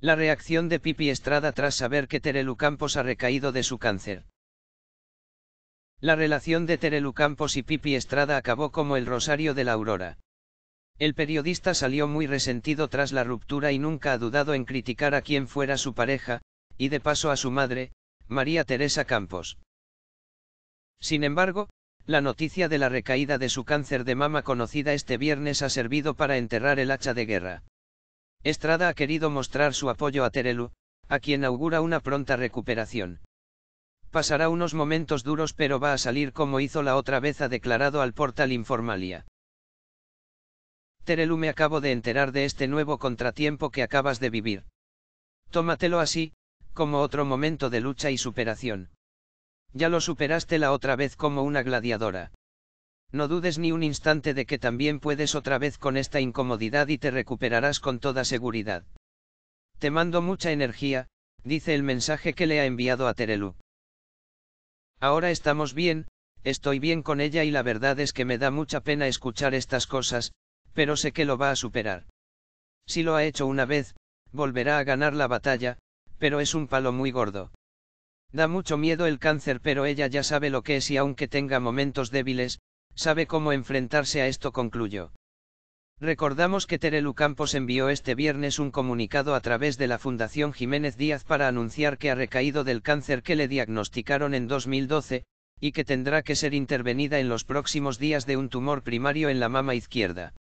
La reacción de Pipi Estrada tras saber que Terelu Campos ha recaído de su cáncer. La relación de Terelu Campos y Pipi Estrada acabó como el rosario de la aurora. El periodista salió muy resentido tras la ruptura y nunca ha dudado en criticar a quien fuera su pareja, y de paso a su madre, María Teresa Campos. Sin embargo, la noticia de la recaída de su cáncer de mama conocida este viernes ha servido para enterrar el hacha de guerra. Estrada ha querido mostrar su apoyo a Terelu, a quien augura una pronta recuperación. Pasará unos momentos duros pero va a salir como hizo la otra vez ha declarado al portal Informalia. Terelu me acabo de enterar de este nuevo contratiempo que acabas de vivir. Tómatelo así, como otro momento de lucha y superación. Ya lo superaste la otra vez como una gladiadora. No dudes ni un instante de que también puedes otra vez con esta incomodidad y te recuperarás con toda seguridad. Te mando mucha energía, dice el mensaje que le ha enviado a Terelu. Ahora estamos bien, estoy bien con ella y la verdad es que me da mucha pena escuchar estas cosas, pero sé que lo va a superar. Si lo ha hecho una vez, volverá a ganar la batalla, pero es un palo muy gordo. Da mucho miedo el cáncer pero ella ya sabe lo que es y aunque tenga momentos débiles, sabe cómo enfrentarse a esto, concluyó. Recordamos que Terelu Campos envió este viernes un comunicado a través de la Fundación Jiménez Díaz para anunciar que ha recaído del cáncer que le diagnosticaron en 2012, y que tendrá que ser intervenida en los próximos días de un tumor primario en la mama izquierda.